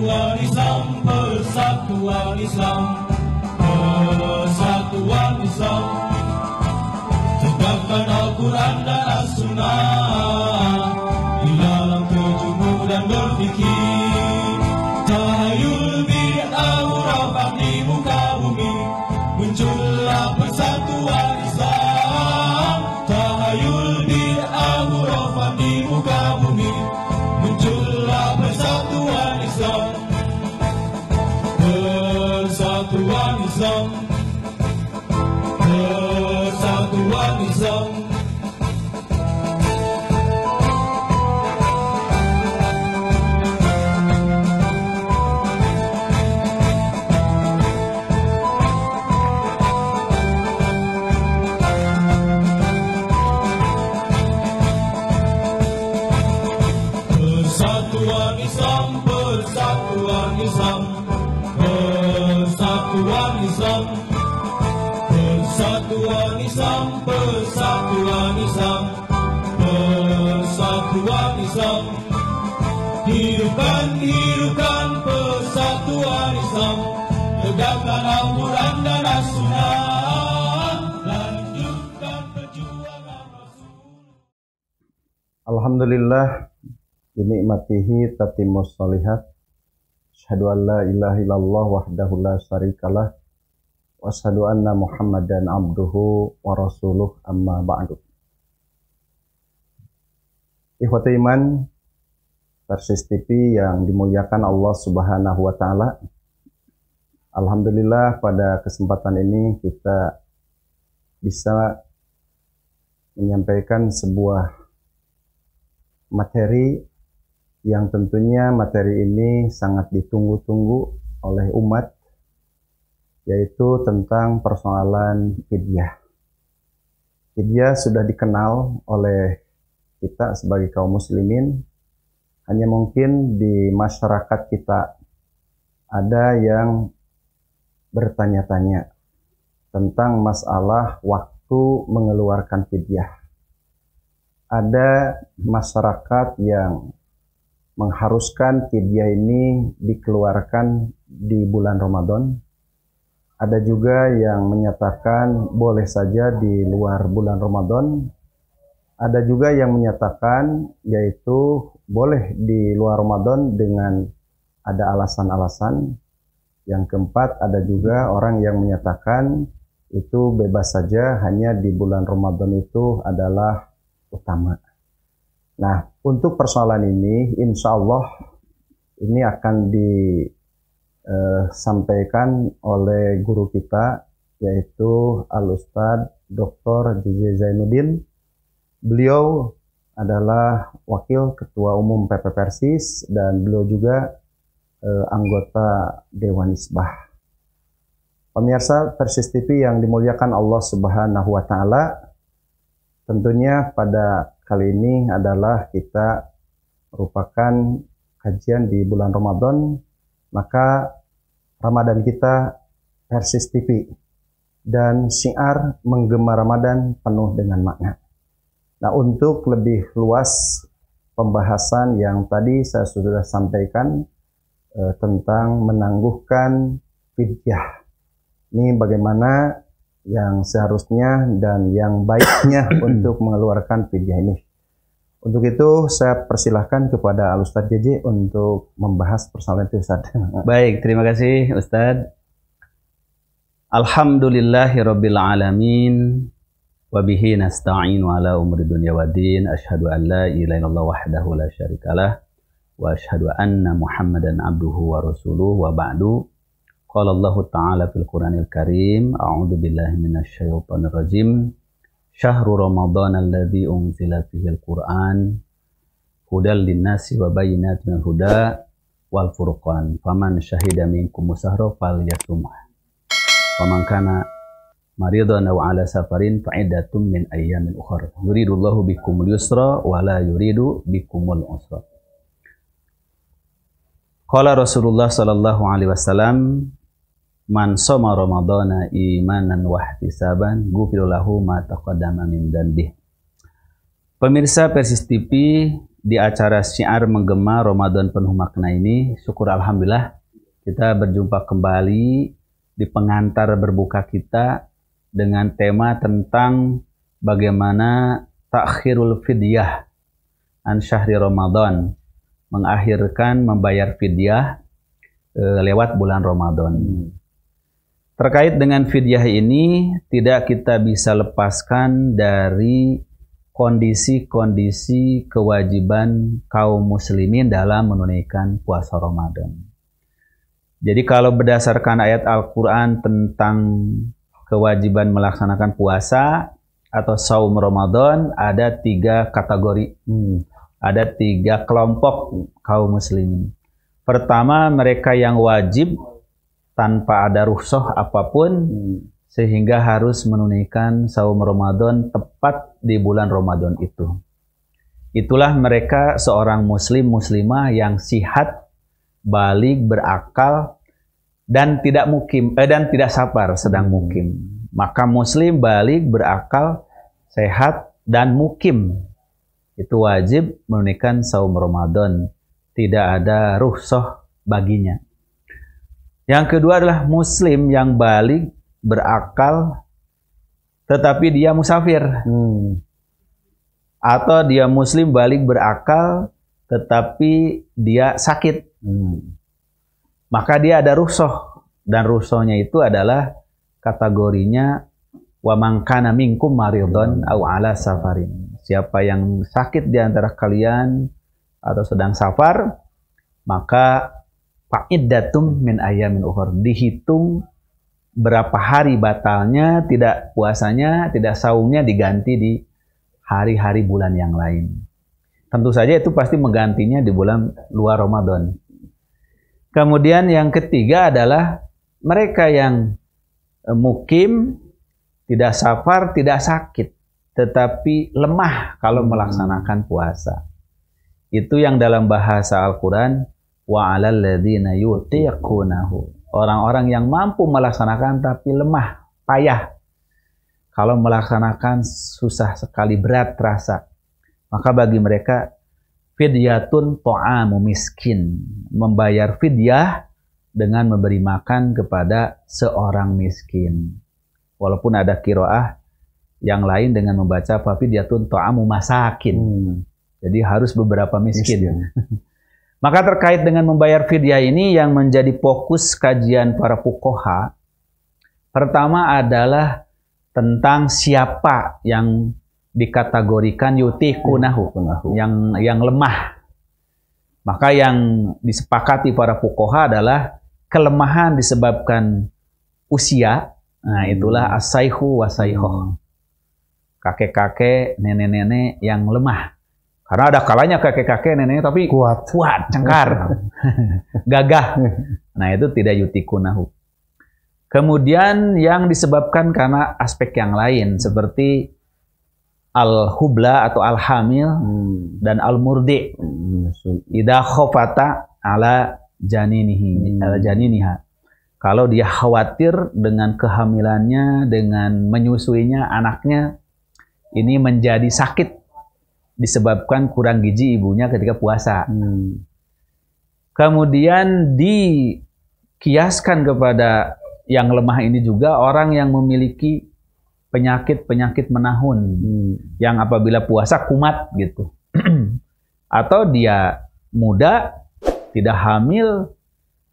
Persatuan Islam, persatuan Islam, persatuan oh, Islam. Alhamdulillah binikmatihi tatimus salihat Asyadu an la ilaha illallah wahdahu la syarikalah wa asyhadu anna Muhammadan abduhu wa rasuluh amma ba'du Ikhwati iman Persis TV yang dimuliakan Allah Subhanahu wa taala Alhamdulillah pada kesempatan ini kita bisa menyampaikan sebuah materi yang tentunya materi ini sangat ditunggu-tunggu oleh umat yaitu tentang persoalan fidyah. Fidyah sudah dikenal oleh kita sebagai kaum muslimin hanya mungkin di masyarakat kita ada yang bertanya-tanya tentang masalah waktu mengeluarkan fidyah ada masyarakat yang mengharuskan fidyah ini dikeluarkan di bulan Ramadan. Ada juga yang menyatakan boleh saja di luar bulan Ramadan. Ada juga yang menyatakan yaitu boleh di luar Ramadan dengan ada alasan-alasan. Yang keempat ada juga orang yang menyatakan itu bebas saja hanya di bulan Ramadan itu adalah utama. Nah, untuk persoalan ini, insya Allah ini akan disampaikan eh, oleh guru kita, yaitu Al Ustadz Dr. Jj Zainuddin. Beliau adalah wakil ketua umum PP Persis dan beliau juga eh, anggota Dewan Isbah. Pemirsa Persis TV yang dimuliakan Allah Subhanahu wa taala, Tentunya pada kali ini adalah kita merupakan kajian di bulan Ramadan, maka Ramadan kita Persis TV dan siar menggemar Ramadan penuh dengan makna. Nah, untuk lebih luas pembahasan yang tadi saya sudah sampaikan eh, tentang menangguhkan fidyah. Ini bagaimana yang seharusnya dan yang baiknya untuk mengeluarkan video ini. Untuk itu saya persilahkan kepada Al Ustadz JJ untuk membahas persoalan itu Ustadz. Baik, terima kasih Ustadz. Alhamdulillahirabbil alamin wa bihi nasta'in ala umuri dunya waddin asyhadu an la ilaha wahdahu la syarikalah wa asyhadu anna muhammadan abduhu wa rasuluh wa ba'du Qala Allah Ta'ala fil Qur'anil Karim, A'udzu billahi minasyaitonir rajim. Syahrul Ramadan alladzi unzila fihil Qur'an hudal linnasi wa bayyinatin minal huda wal furqan. Faman syahida minkum musahra falyasumah. Faman kana maridan aw ala safarin fa'idatun min ayyamin ukhra. Yuridullahu bikumul yusra wa la yuridu bikumul usra. Qala Rasulullah sallallahu alaihi wasallam Man soma Ramadana imanan wahtisaban gufirullahu ma taqadama min dhanbih. Pemirsa Persis TV di acara Syiar Menggema Ramadan Penuh Makna ini, syukur Alhamdulillah kita berjumpa kembali di pengantar berbuka kita dengan tema tentang bagaimana takhirul fidyah an syahri Ramadan mengakhirkan membayar fidyah eh, lewat bulan Ramadan. Hmm. Terkait dengan fidyah ini tidak kita bisa lepaskan dari kondisi-kondisi kewajiban kaum muslimin dalam menunaikan puasa Ramadan. Jadi kalau berdasarkan ayat Al-Qur'an tentang kewajiban melaksanakan puasa atau saum Ramadan ada tiga kategori, hmm, ada tiga kelompok kaum muslimin. Pertama mereka yang wajib tanpa ada rusuh apapun hmm. sehingga harus menunaikan saum Ramadan tepat di bulan Ramadan itu. Itulah mereka seorang muslim muslimah yang sihat, balik, berakal dan tidak mukim eh, dan tidak sabar sedang hmm. mukim. Maka muslim balik, berakal, sehat dan mukim itu wajib menunaikan saum Ramadan. Tidak ada rusuh baginya. Yang kedua adalah muslim yang balik berakal tetapi dia musafir. Hmm. Atau dia muslim balik berakal tetapi dia sakit. Hmm. Maka dia ada rusoh dan rusohnya itu adalah kategorinya wa mangkana minkum maridon hmm. au ala safarin. Siapa yang sakit di antara kalian atau sedang safar, maka Fa'iddatum min ayamin ukhur. Dihitung berapa hari batalnya, tidak puasanya, tidak saumnya diganti di hari-hari bulan yang lain. Tentu saja itu pasti menggantinya di bulan luar Ramadan. Kemudian yang ketiga adalah mereka yang eh, mukim, tidak safar, tidak sakit, tetapi lemah kalau melaksanakan puasa. Itu yang dalam bahasa Al-Quran wa 'alal ladzina Orang-orang yang mampu melaksanakan tapi lemah, payah. Kalau melaksanakan susah sekali berat terasa. Maka bagi mereka fidyatun to'amu miskin, membayar fidyah dengan memberi makan kepada seorang miskin. Walaupun ada kiroah yang lain dengan membaca fidyatun to'amu masakin. Hmm. Jadi harus beberapa miskin. miskin. Maka terkait dengan membayar fidyah ini yang menjadi fokus kajian para fukoha, pertama adalah tentang siapa yang dikategorikan kunahu. yang yang lemah. Maka yang disepakati para fukoha adalah kelemahan disebabkan usia. Nah, itulah hmm. asaihu wasaihoh. Hmm. Kakek-kakek, nenek-nenek yang lemah. Karena ada kalanya kakek-kakek nenek-nenek tapi kuat, kuat, cengkar, gagah. Nah itu tidak nahu. Kemudian yang disebabkan karena aspek yang lain seperti al-hubla atau al-hamil hmm. dan al-murdi. Hmm. Ida khofata ala janinihi, hmm. ala janiniha. Kalau dia khawatir dengan kehamilannya, dengan menyusuinya anaknya, ini menjadi sakit disebabkan kurang gizi ibunya ketika puasa. Hmm. Kemudian dikiaskan kepada yang lemah ini juga orang yang memiliki penyakit-penyakit menahun hmm. yang apabila puasa kumat gitu. Atau dia muda, tidak hamil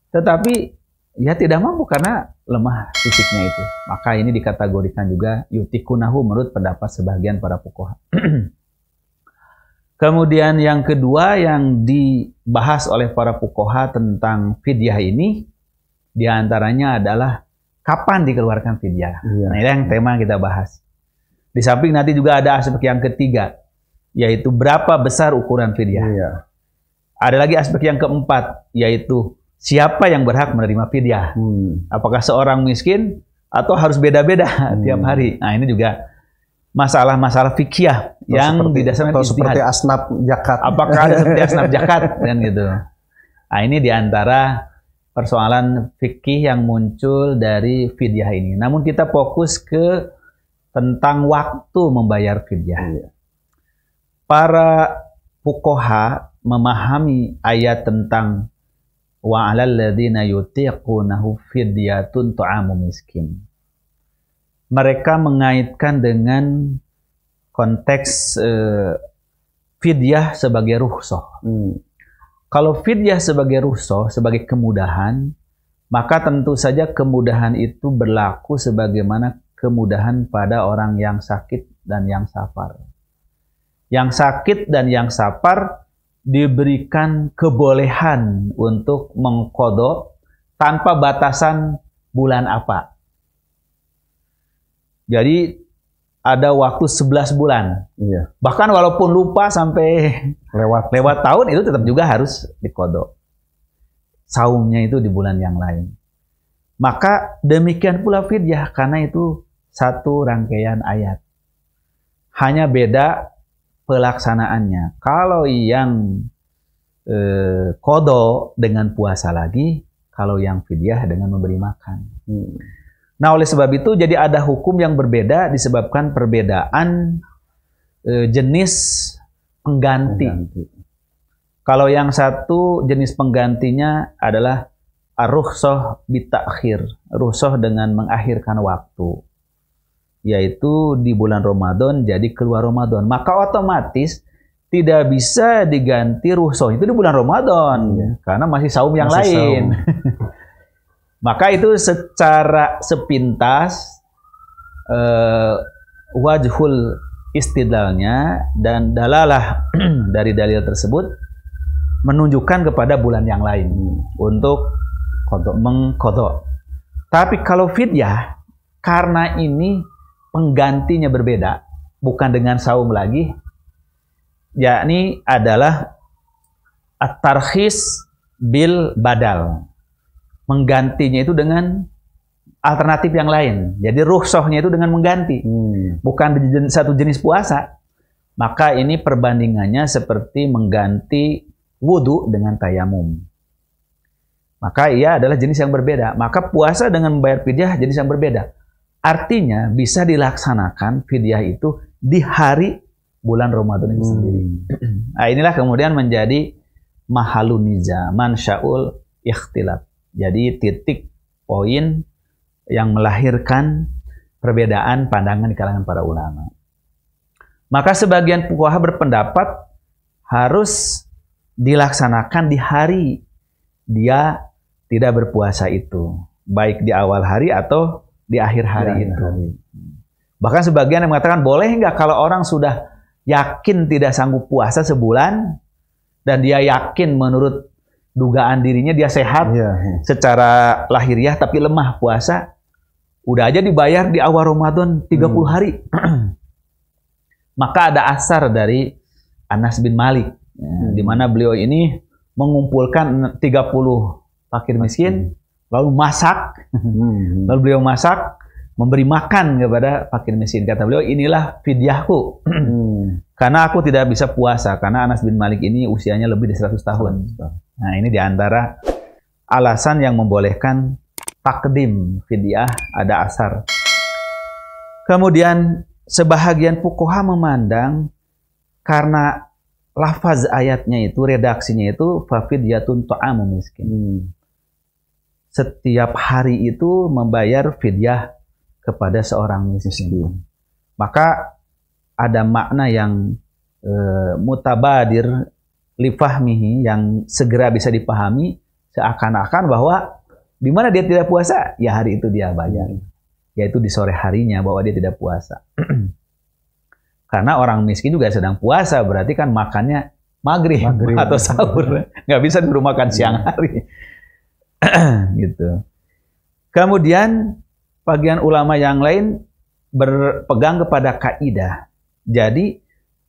tetapi ya tidak mampu karena lemah fisiknya itu. Maka ini dikategorikan juga yutikunahu menurut pendapat sebagian para fuqaha. Kemudian yang kedua yang dibahas oleh para fukoha tentang fidyah ini diantaranya adalah kapan dikeluarkan fidyah. Iya. Nah ini yang tema kita bahas. Di samping nanti juga ada aspek yang ketiga yaitu berapa besar ukuran fidyah. Iya. Ada lagi aspek yang keempat yaitu siapa yang berhak menerima fidyah. Hmm. Apakah seorang miskin atau harus beda-beda hmm. tiap hari. Nah ini juga masalah-masalah fikih yang seperti, didasarkan atau istihad. seperti asnaf jakat. Apakah ada seperti asnaf jakat dan gitu. Nah, ini diantara persoalan fikih yang muncul dari fidyah ini. Namun kita fokus ke tentang waktu membayar fidyah. Iya. Para fukoha memahami ayat tentang wa'alal ladzina yutiqunahu fidyatun tu'amu miskin mereka mengaitkan dengan konteks uh, fidyah sebagai ruhsoh. Hmm. Kalau fidyah sebagai ruhsoh, sebagai kemudahan, maka tentu saja kemudahan itu berlaku sebagaimana kemudahan pada orang yang sakit dan yang safar. Yang sakit dan yang safar diberikan kebolehan untuk mengkodok tanpa batasan bulan apa. Jadi ada waktu 11 bulan. Iya. Bahkan walaupun lupa sampai lewat lewat tahun itu tetap juga harus dikodok. Saumnya itu di bulan yang lain. Maka demikian pula fidyah karena itu satu rangkaian ayat. Hanya beda pelaksanaannya. Kalau yang eh, kodok dengan puasa lagi, kalau yang fidyah dengan memberi makan. Hmm. Nah, oleh sebab itu jadi ada hukum yang berbeda disebabkan perbedaan e, jenis pengganti. pengganti. Kalau yang satu jenis penggantinya adalah ruhsoh bitakhir, ruhsoh dengan mengakhirkan waktu. Yaitu di bulan Ramadan jadi keluar Ramadan. Maka otomatis tidak bisa diganti ruhsoh itu di bulan Ramadan. Ya. Karena masih saum yang masih lain. Saum. Maka itu secara sepintas uh, wajhul istidlalnya dan dalalah dari dalil tersebut menunjukkan kepada bulan yang lain hmm. untuk kodok mengkodok. Tapi kalau fit ya karena ini penggantinya berbeda bukan dengan saum lagi yakni adalah at-tarkhis bil badal menggantinya itu dengan alternatif yang lain. Jadi ruhsohnya itu dengan mengganti, hmm. bukan satu jenis puasa. Maka ini perbandingannya seperti mengganti wudhu dengan tayamum. Maka ia adalah jenis yang berbeda. Maka puasa dengan membayar fidyah jenis yang berbeda. Artinya bisa dilaksanakan fidyah itu di hari bulan Ramadan itu hmm. sendiri. Nah, inilah kemudian menjadi mahaluniza, man syaul ikhtilaf. Jadi titik poin yang melahirkan perbedaan pandangan di kalangan para ulama. Maka sebagian fuqaha berpendapat harus dilaksanakan di hari dia tidak berpuasa itu, baik di awal hari atau di akhir hari ya, itu. Hari. Bahkan sebagian yang mengatakan boleh nggak kalau orang sudah yakin tidak sanggup puasa sebulan dan dia yakin menurut dugaan dirinya dia sehat yeah, secara lahiriah tapi lemah puasa udah aja dibayar di awal Ramadan 30 hmm. hari maka ada asar dari Anas bin Malik ya, hmm. di mana beliau ini mengumpulkan 30 fakir miskin hmm. lalu masak hmm. lalu beliau masak memberi makan kepada fakir miskin kata beliau inilah fidyahku hmm. karena aku tidak bisa puasa karena Anas bin Malik ini usianya lebih dari 100 tahun. hmm. tahun. Nah, ini diantara alasan yang membolehkan takdim fidyah ada asar. Kemudian sebahagian fukoha memandang karena lafaz ayatnya itu redaksinya itu fafidyatun ta'amu miskin. Hmm. Setiap hari itu membayar fidyah kepada seorang miskin. Hmm. Maka ada makna yang e, mutabadir lifahmihi yang segera bisa dipahami seakan-akan bahwa di mana dia tidak puasa ya hari itu dia bayar hmm. yaitu di sore harinya bahwa dia tidak puasa karena orang miskin juga sedang puasa berarti kan makannya maghrib, maghrib. atau sahur hmm. nggak bisa dulu makan siang hmm. hari gitu kemudian bagian ulama yang lain berpegang kepada kaidah jadi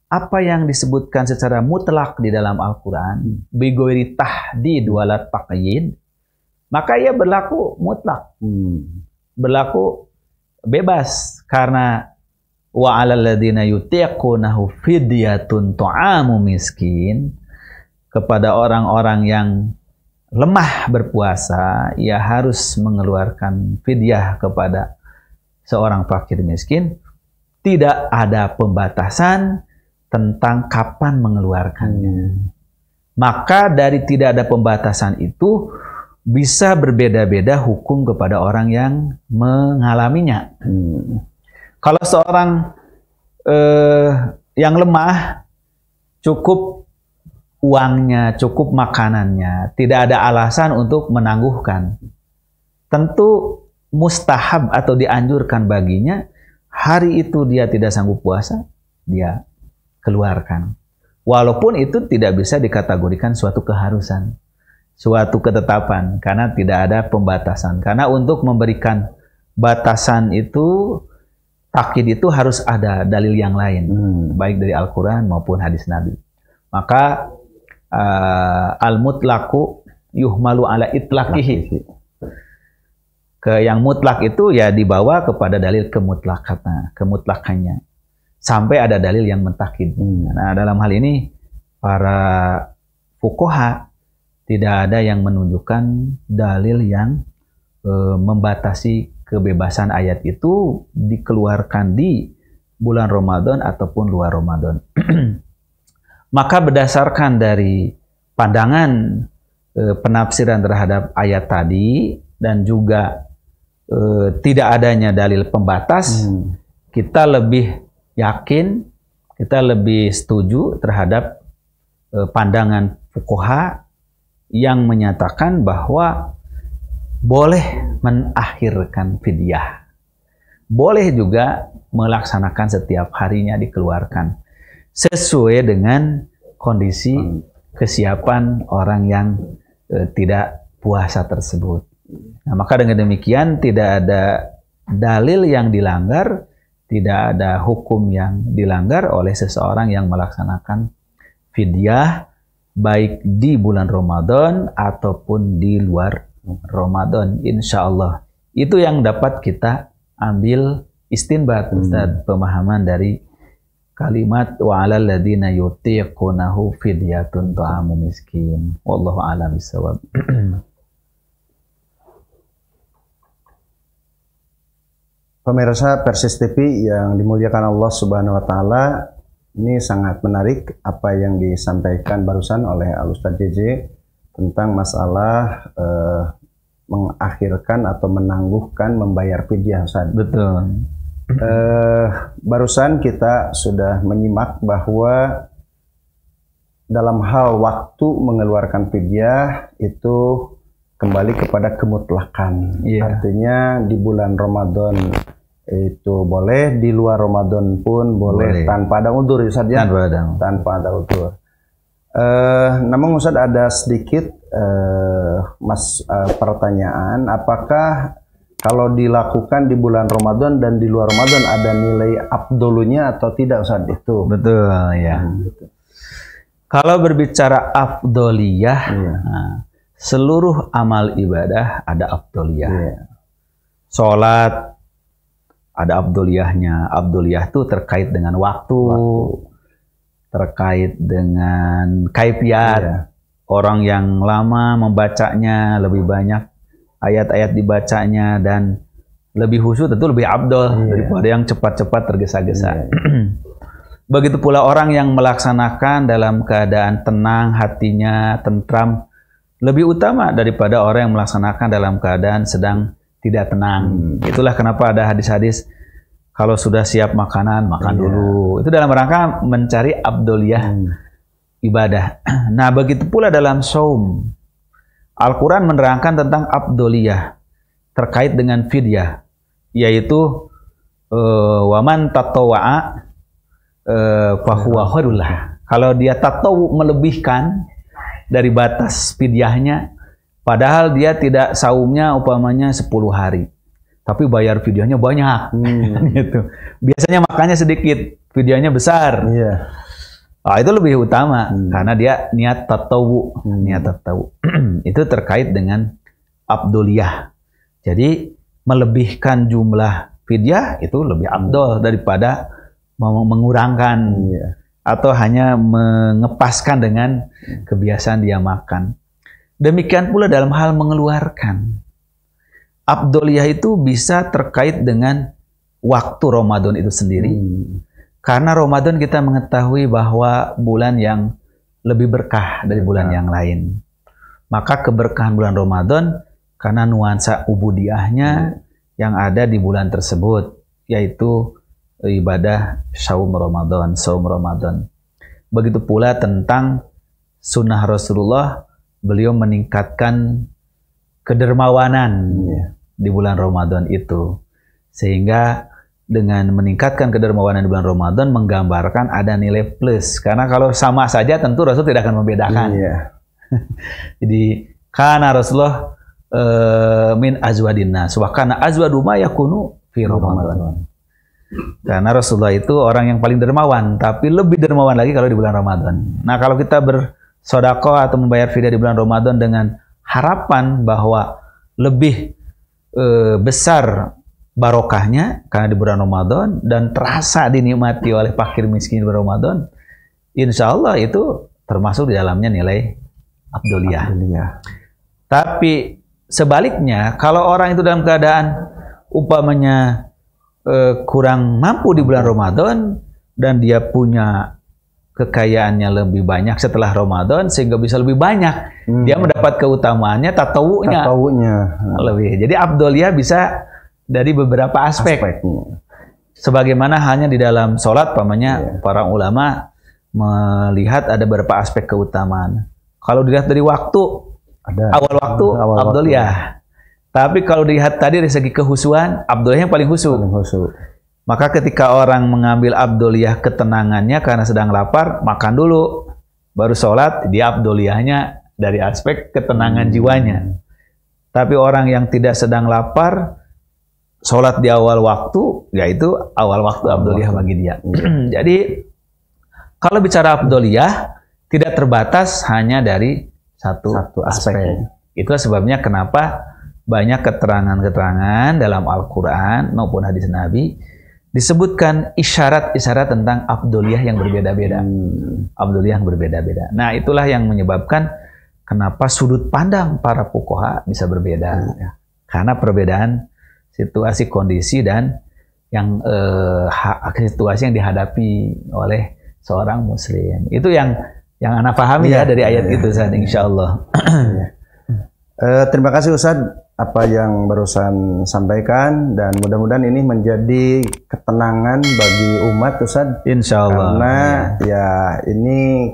apa yang disebutkan secara mutlak di dalam Al-Quran, bigoiri tahdid walat taqyid, maka ia berlaku mutlak. Hmm. Berlaku bebas karena wa alalladzina yutiqunahu fidyatun tu'amu miskin kepada orang-orang yang lemah berpuasa ia harus mengeluarkan fidyah kepada seorang fakir miskin tidak ada pembatasan tentang kapan mengeluarkannya. Hmm. Maka dari tidak ada pembatasan itu bisa berbeda-beda hukum kepada orang yang mengalaminya. Hmm. Kalau seorang eh, yang lemah cukup uangnya, cukup makanannya, tidak ada alasan untuk menangguhkan. Tentu mustahab atau dianjurkan baginya hari itu dia tidak sanggup puasa, dia keluarkan. Walaupun itu tidak bisa dikategorikan suatu keharusan, suatu ketetapan, karena tidak ada pembatasan. Karena untuk memberikan batasan itu, takid itu harus ada dalil yang lain, hmm. baik dari Al-Quran maupun hadis Nabi. Maka uh, al-mutlaku yuhmalu ala itlakihi. Ke yang mutlak itu ya dibawa kepada dalil kemutlakannya sampai ada dalil yang mentakin. Hmm. Nah, dalam hal ini para fukoha tidak ada yang menunjukkan dalil yang e, membatasi kebebasan ayat itu dikeluarkan di bulan Ramadan ataupun luar Ramadan. Maka berdasarkan dari pandangan e, penafsiran terhadap ayat tadi dan juga e, tidak adanya dalil pembatas, hmm. kita lebih yakin, kita lebih setuju terhadap eh, pandangan fukoha yang menyatakan bahwa boleh menakhirkan fidyah. Boleh juga melaksanakan setiap harinya dikeluarkan sesuai dengan kondisi kesiapan orang yang eh, tidak puasa tersebut. Nah, maka dengan demikian tidak ada dalil yang dilanggar tidak ada hukum yang dilanggar oleh seseorang yang melaksanakan fidyah baik di bulan Ramadan ataupun di luar Ramadan insya Allah itu yang dapat kita ambil istinbat hmm. Ustaz pemahaman dari kalimat wa alal ladina yutiqunahu fidyatun ta'amu miskin wallahu alam Pemirsa Persis TV yang dimuliakan Allah Subhanahu wa taala, ini sangat menarik apa yang disampaikan barusan oleh Al Ustaz JJ tentang masalah eh, mengakhirkan atau menangguhkan membayar fidyah Ustaz. Betul. Eh, barusan kita sudah menyimak bahwa dalam hal waktu mengeluarkan fidyah itu kembali kepada kemutlakan. Yeah. Artinya di bulan Ramadan itu boleh di luar Ramadan pun boleh, boleh. tanpa ada udur ya, Ustaz ya tanpa ada tanpa ada udur uh, namun Ustaz ada sedikit uh, mas uh, pertanyaan apakah kalau dilakukan di bulan Ramadan dan di luar Ramadan ada nilai abdulunya atau tidak Ustaz itu betul ya hmm. Gitu. kalau berbicara abdoliyah iya. nah, seluruh amal ibadah ada abdoliyah iya. Sholat, ada Abduliyahnya. Abduliyah itu terkait dengan waktu, waktu. terkait dengan kaifiat. Iya. Orang yang lama membacanya lebih banyak ayat-ayat dibacanya dan lebih khusyuk tentu lebih abdol iya. daripada yang cepat-cepat tergesa-gesa. Iya. Begitu pula orang yang melaksanakan dalam keadaan tenang hatinya, tentram lebih utama daripada orang yang melaksanakan dalam keadaan sedang tidak tenang. Hmm. Itulah kenapa ada hadis-hadis kalau sudah siap makanan makan iya. dulu. Itu dalam rangka mencari abdoliyah hmm. ibadah. Nah, begitu pula dalam saum. Al-Qur'an menerangkan tentang abdoliyah terkait dengan fidyah yaitu eh, waman tatawaa uh, eh, fahuwa khairullah. Kalau dia tatawu melebihkan dari batas fidyahnya Padahal dia tidak saumnya upamanya 10 hari. Tapi bayar videonya banyak. Hmm. gitu. Biasanya makannya sedikit, videonya besar. Iya. Oh, itu lebih utama hmm. karena dia niat tatawu, hmm. niat tatawu. itu terkait dengan abduliyah. Jadi melebihkan jumlah fidyah itu lebih hmm. abdul daripada mengurangkan iya. atau hanya mengepaskan dengan hmm. kebiasaan dia makan. Demikian pula dalam hal mengeluarkan. Abdoliyah itu bisa terkait dengan waktu Ramadan itu sendiri. Hmm. Karena Ramadan kita mengetahui bahwa bulan yang lebih berkah dari bulan ya. yang lain. Maka keberkahan bulan Ramadan karena nuansa ubudiahnya hmm. yang ada di bulan tersebut yaitu ibadah saum Ramadan, saum Ramadan. Begitu pula tentang sunnah Rasulullah beliau meningkatkan kedermawanan iya. di bulan Ramadan itu. Sehingga dengan meningkatkan kedermawanan di bulan Ramadan menggambarkan ada nilai plus. Karena kalau sama saja tentu Rasul tidak akan membedakan. yeah. Jadi karena Rasulullah e, min azwadin nas wa kana azwadu ma yakunu fi Ramadan. Karena Rasulullah itu orang yang paling dermawan, tapi lebih dermawan lagi kalau di bulan Ramadan. Nah, kalau kita ber sodako atau membayar fidyah di bulan Ramadan dengan harapan bahwa lebih e, besar barokahnya karena di bulan Ramadan dan terasa dinikmati oleh fakir miskin di bulan Ramadan, insya Allah itu termasuk di dalamnya nilai Abdulia. Tapi sebaliknya, kalau orang itu dalam keadaan upamanya e, eh, kurang mampu di bulan Ramadan dan dia punya kekayaannya lebih banyak setelah Ramadan sehingga bisa lebih banyak. Hmm. Dia mendapat keutamaannya tatawunya. Tatawunya. Lebih. Jadi Abdulia bisa dari beberapa aspek. Aspeknya. Sebagaimana halnya di dalam sholat, pamannya yeah. para ulama melihat ada beberapa aspek keutamaan. Kalau dilihat dari waktu, ada. awal waktu ada awal ya. Tapi kalau dilihat tadi dari segi kehusuan, Abdullah yang paling husu. Paling husu. Maka ketika orang mengambil abdoliyah ketenangannya karena sedang lapar, makan dulu. Baru sholat, di abdoliyahnya dari aspek ketenangan hmm. jiwanya. Tapi orang yang tidak sedang lapar, sholat di awal waktu, yaitu awal waktu abdoliyah bagi dia. Iya. Jadi, kalau bicara abdoliyah, tidak terbatas hanya dari satu, satu aspek. aspek. Itu sebabnya kenapa banyak keterangan-keterangan dalam Al-Quran maupun hadis Nabi disebutkan isyarat-isyarat tentang Abdullah yang berbeda-beda. Hmm. Abdullah yang berbeda-beda. Nah, itulah yang menyebabkan kenapa sudut pandang para pukoha bisa berbeda. Hmm. Ya. Karena perbedaan situasi kondisi dan yang eh, situasi yang dihadapi oleh seorang muslim. Itu yang yang anak pahami ya, ya dari ayat ya, itu saat ya. insya Allah. Ya. Uh, terima kasih Ustadz apa yang barusan sampaikan dan mudah-mudahan ini menjadi ketenangan bagi umat Ustaz. Insya Allah. Karena ya ini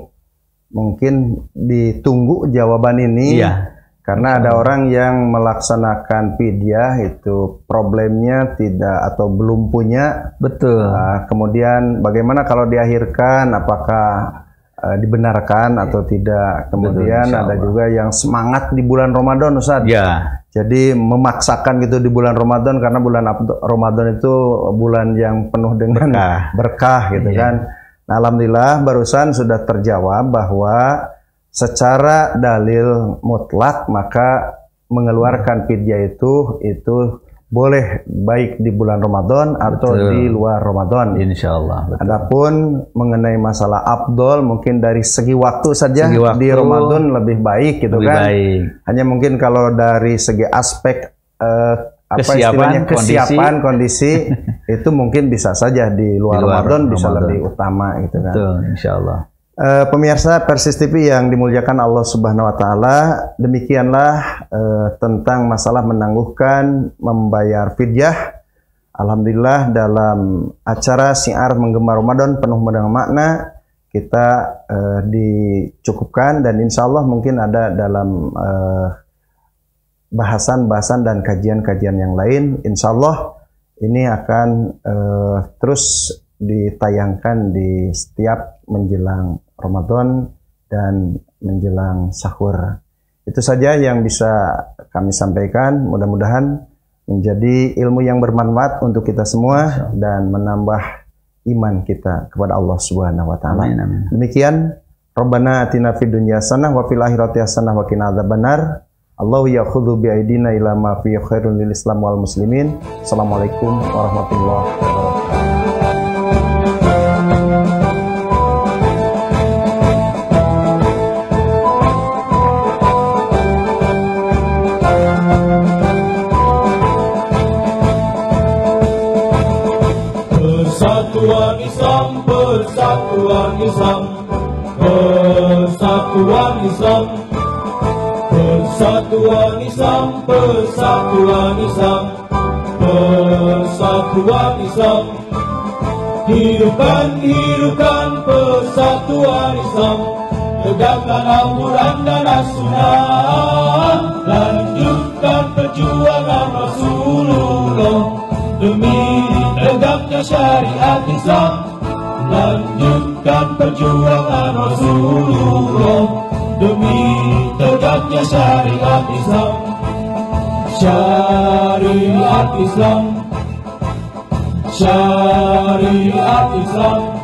mungkin ditunggu jawaban ini. Iya. Karena ada orang yang melaksanakan pidyah itu problemnya tidak atau belum punya. Betul. Nah, kemudian bagaimana kalau diakhirkan? Apakah ah, dibenarkan atau tidak? Kemudian Betul, ada juga yang semangat di bulan Ramadan Ustaz. Ya. Jadi memaksakan gitu di bulan Ramadan karena bulan Ramadan itu bulan yang penuh dengan berkah, berkah gitu iya. kan. Nah, alhamdulillah barusan sudah terjawab bahwa secara dalil mutlak maka mengeluarkan pidya hmm. itu itu boleh baik di bulan Ramadan atau Betul. di luar Ramadan. Insya Allah. Betul. Adapun mengenai masalah Abdul, mungkin dari segi waktu saja segi waktu, di Ramadan lebih baik gitu lebih kan. Baik. Hanya mungkin kalau dari segi aspek uh, apa kesiapan, istilahnya kesiapan kondisi, kondisi itu mungkin bisa saja di luar, di luar Ramadan, Ramadan bisa lebih utama gitu kan. Betul, insya Allah. Uh, pemirsa Persis TV yang dimuliakan Allah Subhanahu wa taala, demikianlah uh, tentang masalah menangguhkan membayar fidyah. Alhamdulillah dalam acara Siar menggemar Ramadan penuh dengan makna kita uh, dicukupkan dan insya Allah mungkin ada dalam bahasan-bahasan dan kajian-kajian yang lain. Insya Allah ini akan terus ditayangkan di setiap menjelang Ramadan dan menjelang sahur. Itu saja yang bisa kami sampaikan. Mudah-mudahan menjadi ilmu yang bermanfaat untuk kita semua dan menambah iman kita kepada Allah Subhanahu wa taala. Demikian Rabbana atina fid dunya hasanah wa fil akhirati hasanah wa qina adzabannar. Allahu ya'khudhu bi aidina ila ma fi khairun lil Islam wal muslimin. Assalamualaikum warahmatullahi wabarakatuh. Persatuan Islam Persatuan Islam Persatuan Islam Persatuan Islam Persatuan Islam Hidupkan, hidupkan persatuan Islam Tegakkan Al-Quran dan as Lanjutkan perjuangan Rasulullah Demi tegaknya syariat Islam lanjutkan perjuangan Rasulullah demi tegaknya syariat Islam syariat Islam syariat Islam